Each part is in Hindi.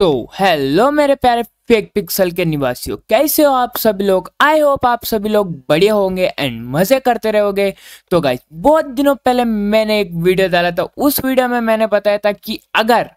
तो हेलो मेरे प्यारे फेक पिक्सल के निवासियों कैसे हो आप सभी लोग आई होप आप सभी लोग बढ़िया होंगे एंड मजे करते रहोगे तो गाइज बहुत दिनों पहले मैंने एक वीडियो डाला था उस वीडियो में मैंने बताया था कि अगर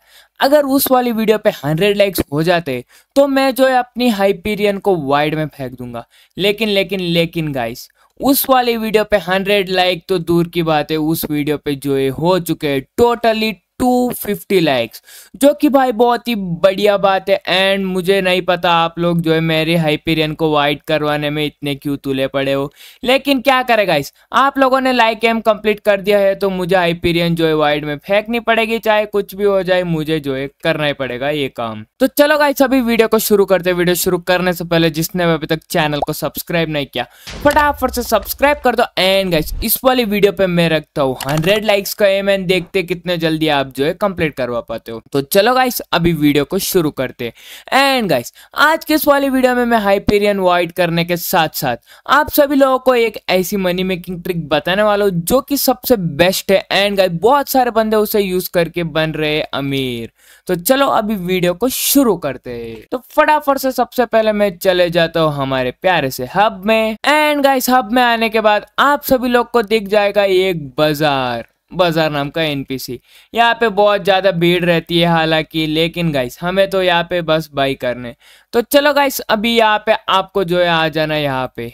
अगर उस वाली वीडियो पे 100 लाइक्स हो जाते तो मैं जो है अपनी हाइपीरियन को वाइड में फेंक दूंगा लेकिन लेकिन लेकिन गाइस उस वाली वीडियो पे 100 लाइक तो दूर की बात है उस वीडियो पे जो है हो चुके हैं टोटली 250 लाइक्स जो कि भाई बहुत ही बढ़िया बात है एंड मुझे नहीं पता आप लोग जो है मेरे हाइपेरियन को वाइट करवाने में इतने क्यों तुले पड़े हो लेकिन क्या करेगा इस आप लोगों ने लाइक एम कंप्लीट कर दिया है तो मुझे हाइपेरियन जो है वाइट में फेंकनी पड़ेगी चाहे कुछ भी हो जाए मुझे जो है करना ही पड़ेगा ये काम तो चलो गाइस अभी वीडियो को शुरू करते वीडियो शुरू करने से पहले जिसने अभी तक चैनल को सब्सक्राइब नहीं किया फटाफट से सब्सक्राइब कर दो एंड गाइस इस वाली वीडियो पे मैं रखता हूँ हंड्रेड लाइक्स का एम एंड देखते कितने जल्दी आप जो है कंप्लीट करवा पाते हो तो चलो गाइस अभी वीडियो को शुरू करते हैं एंड गाइस आज के इस वाले वीडियो में मैं हाइपेरियन वाइड करने के साथ साथ आप सभी लोगों को एक ऐसी मनी मेकिंग ट्रिक बताने वाला हूँ जो कि सबसे बेस्ट है एंड गाइस बहुत सारे बंदे उसे यूज करके बन रहे अमीर तो चलो अभी वीडियो को शुरू करते है तो फटाफट से सबसे पहले मैं चले जाता हूँ हमारे प्यारे से हब में एंड गाइस हब में आने के बाद आप सभी लोग को दिख जाएगा एक बाजार बाजार नाम का एनपीसी यहाँ पे बहुत ज़्यादा भीड़ रहती है हालांकि लेकिन गाइस हमें तो यहाँ पे बस बाई करने तो चलो गाइस अभी यहाँ पे आपको जो है आ जाना यहाँ पे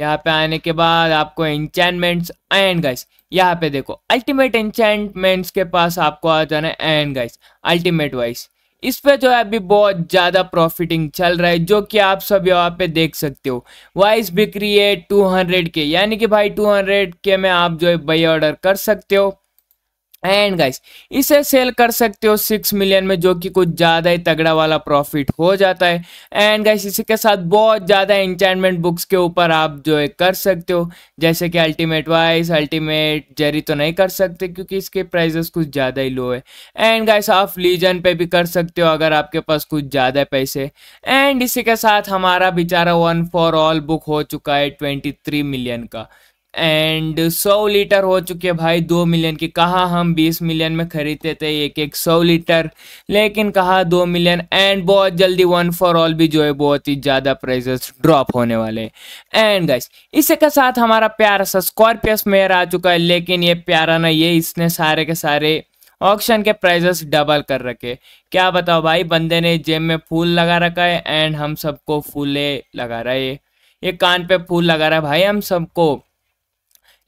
यहाँ पे आने के बाद आपको इंचैनमेंट्स एंड गाइस यहाँ पे देखो अल्टीमेट इंचैनमेंट्स के पास आपको आ जाना है एंड गाइस अल्टीमेट वाइस इस पे जो तो है अभी बहुत ज़्यादा प्रॉफिटिंग चल रहा है जो कि आप सब यहाँ पे देख सकते हो वाइस बिक्री है हंड्रेड के यानी कि भाई 200 के में आप जो है बाई ऑर्डर कर सकते हो एंड गाइस इसे सेल कर सकते हो सिक्स मिलियन में जो कि कुछ ज़्यादा ही तगड़ा वाला प्रॉफिट हो जाता है एंड गाइस इसी के साथ बहुत ज़्यादा इंचमेंट बुक्स के ऊपर आप जो है कर सकते हो जैसे कि अल्टीमेट वाइस अल्टीमेट जेरी तो नहीं कर सकते क्योंकि इसके प्राइजेस कुछ ज़्यादा ही लो है एंड गाइस आप लीजन पे भी कर सकते हो अगर आपके पास कुछ ज़्यादा पैसे एंड इसी के साथ हमारा बेचारा वन फॉर ऑल बुक हो चुका है ट्वेंटी थ्री मिलियन का एंड सौ लीटर हो चुके भाई दो मिलियन की कहा हम बीस मिलियन में खरीदते थे एक एक सौ लीटर लेकिन कहा दो मिलियन एंड बहुत जल्दी वन फॉर ऑल भी जो है बहुत ही ज़्यादा प्राइजेस ड्रॉप होने वाले एंड गाइस इसी के साथ हमारा प्यारा सा स्कॉर्पियस मेयर आ चुका है लेकिन ये प्यारा ना ये इसने सारे के सारे ऑक्शन के प्राइजेस डबल कर रखे क्या बताओ भाई बंदे ने जेब में फूल लगा रखा है एंड हम सबको फूले लगा रहा है ये कान पे फूल लगा रहा है भाई हम सबको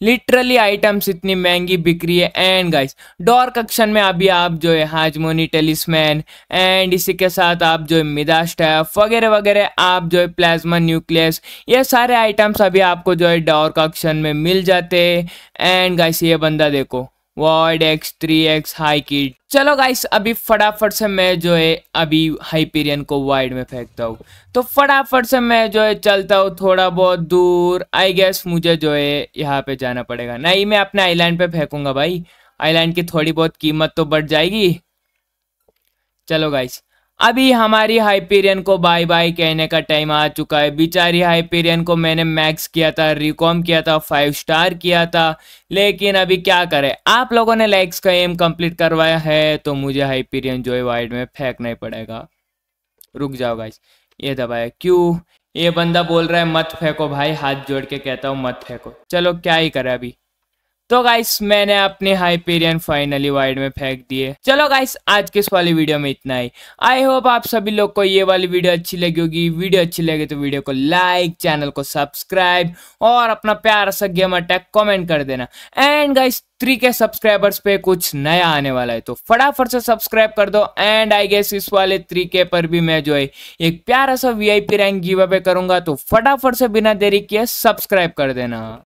लिटरली आइटम्स इतनी महंगी बिक रही है एंड गाइस डॉर कक्षण में अभी आप जो है हाजमोनी टेलिसमैन एंड इसी के साथ आप जो है मिदा स्टैफ वगैरह वगैरह आप जो है प्लाज्मा न्यूक्लियस ये सारे आइटम्स अभी आपको जो है डॉर कक्षण में मिल जाते हैं एंड गाइस ये बंदा देखो void x three x high kit चलो गाइस अभी फटाफट से मैं जो है अभी हाइपेरियन को वाइड में फेंकता हूँ तो फटाफट से मैं जो है चलता हूँ थोड़ा बहुत दूर आई गेस मुझे जो है यहाँ पे जाना पड़ेगा नहीं मैं अपने आईलैंड पे फेंकूंगा भाई आईलैंड की थोड़ी बहुत कीमत तो बढ़ जाएगी चलो गाइस अभी हमारी हाइपेरियन को बाय बाय कहने का टाइम आ चुका है बिचारी हाइपेरियन को मैंने मैक्स किया था रिकॉम किया था फाइव स्टार किया था लेकिन अभी क्या करें आप लोगों ने लाइक्स का एम कंप्लीट करवाया है तो मुझे हाइपेरियन जो है वाइड में फेंकना ही पड़ेगा रुक जाओ भाई ये दबाया क्यों ये बंदा बोल रहा है मत फेंको भाई हाथ जोड़ के कहता हूँ मत फेंको चलो क्या ही करे अभी तो गाइस मैंने अपने हाइपेरियन फाइनली वाइड में फेंक दिए चलो गाइस आज के इस वाली वीडियो में इतना ही आई होप आप सभी लोग को ये वाली वीडियो अच्छी लगी होगी वीडियो अच्छी लगे तो वीडियो को लाइक चैनल को सब्सक्राइब और अपना प्यार सा गेम अटैक कमेंट कर देना and guys three K subscribers पे कुछ नया आने वाला है तो फटाफट से सब्सक्राइब कर दो एंड आई गेस इस वाले थ्री के पर भी मैं जो है एक प्यारा सा वीआईपी रैंक गिव अवे करूंगा तो फटाफट से बिना देरी किए सब्सक्राइब कर देना